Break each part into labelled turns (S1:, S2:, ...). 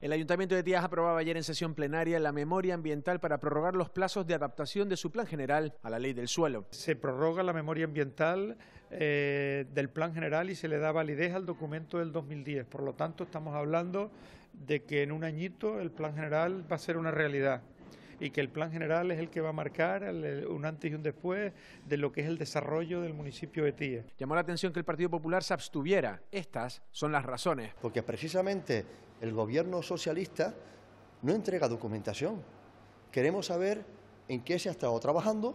S1: El Ayuntamiento de Tías aprobaba ayer en sesión plenaria la memoria ambiental para prorrogar los plazos
S2: de adaptación de su plan general a la ley del suelo. Se prorroga la memoria ambiental eh, del plan general y se le da validez al documento del 2010. Por lo tanto, estamos hablando de que en un añito el plan general va a ser una realidad y que el plan general es el que va a marcar un antes y un después de lo que es el desarrollo del municipio de Tías.
S1: Llamó la atención que el Partido Popular se abstuviera. Estas son las razones.
S3: Porque precisamente el gobierno socialista no entrega documentación. Queremos saber en qué se ha estado trabajando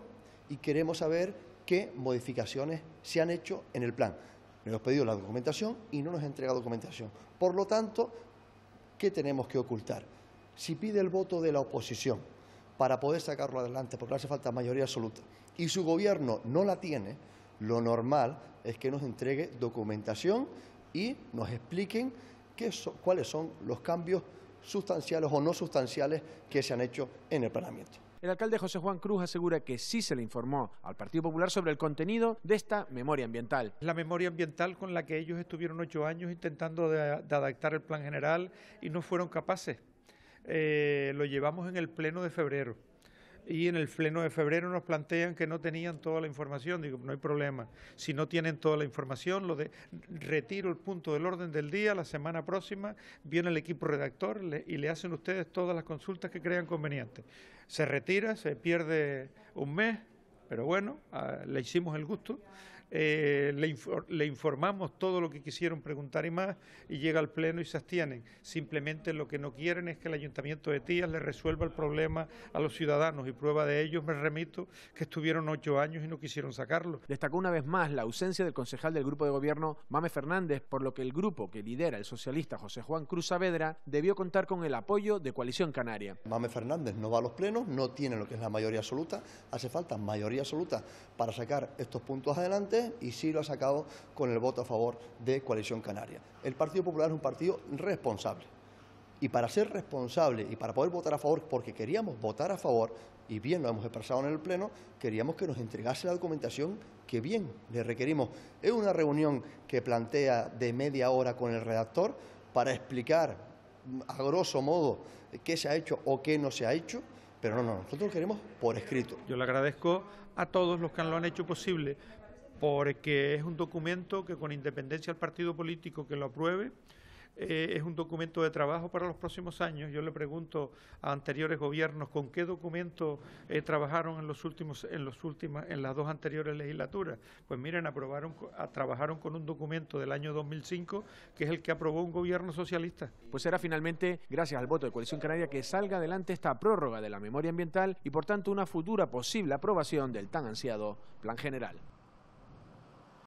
S3: y queremos saber qué modificaciones se han hecho en el plan. Nos hemos pedido la documentación y no nos entrega documentación. Por lo tanto, ¿qué tenemos que ocultar? Si pide el voto de la oposición para poder sacarlo adelante, porque hace falta mayoría absoluta, y su gobierno no la tiene, lo normal es que nos entregue documentación y nos expliquen cuáles son los cambios sustanciales o no sustanciales que se han hecho en el Parlamento.
S1: El alcalde José Juan Cruz asegura que sí se le informó al Partido Popular sobre el contenido de esta memoria ambiental.
S2: La memoria ambiental con la que ellos estuvieron ocho años intentando adaptar el plan general y no fueron capaces. Eh, lo llevamos en el pleno de febrero y en el pleno de febrero nos plantean que no tenían toda la información. Digo, no hay problema. Si no tienen toda la información, lo de, retiro el punto del orden del día. La semana próxima viene el equipo redactor y le hacen ustedes todas las consultas que crean convenientes. Se retira, se pierde un mes, pero bueno, ah, le hicimos el gusto. Eh, le, informamos todo lo que quisieron preguntar y más, y llega al Pleno y se abstienen. Simplemente lo que no quieren es que el Ayuntamiento de Tías le resuelva el problema a los ciudadanos, y prueba de ello me remito que estuvieron ocho años y no quisieron sacarlo. Destacó una vez más la ausencia del
S1: concejal del grupo de gobierno, Mame Fernández, por lo que el grupo que lidera el socialista José Juan Cruz Saavedra
S3: debió contar con el apoyo de Coalición Canaria. Mame Fernández no va a los plenos, no tiene lo que es la mayoría absoluta, hace falta mayoría absoluta para sacar estos puntos adelante y sí lo ha sacado con el voto a favor de Coalición Canaria. El Partido Popular es un partido responsable. Y para ser responsable y para poder votar a favor, porque queríamos votar a favor, y bien lo hemos expresado en el Pleno, queríamos que nos entregase la documentación que bien le requerimos. Es una reunión que plantea de media hora con el redactor para explicar a grosso modo qué se ha hecho o qué no se ha hecho, pero no, no, nosotros lo queremos por
S2: escrito. Yo le agradezco a todos los que lo han hecho posible, porque es un documento que con independencia del partido político que lo apruebe, eh, es un documento de trabajo para los próximos años. Yo le pregunto a anteriores gobiernos con qué documento eh, trabajaron en los últimos, en los en las dos anteriores legislaturas. Pues miren, aprobaron, trabajaron con un documento del año 2005 que es el que aprobó un gobierno socialista. Pues será
S1: finalmente gracias al voto de Coalición Canaria que salga adelante esta prórroga de la memoria ambiental y por tanto una futura posible aprobación del tan ansiado Plan General.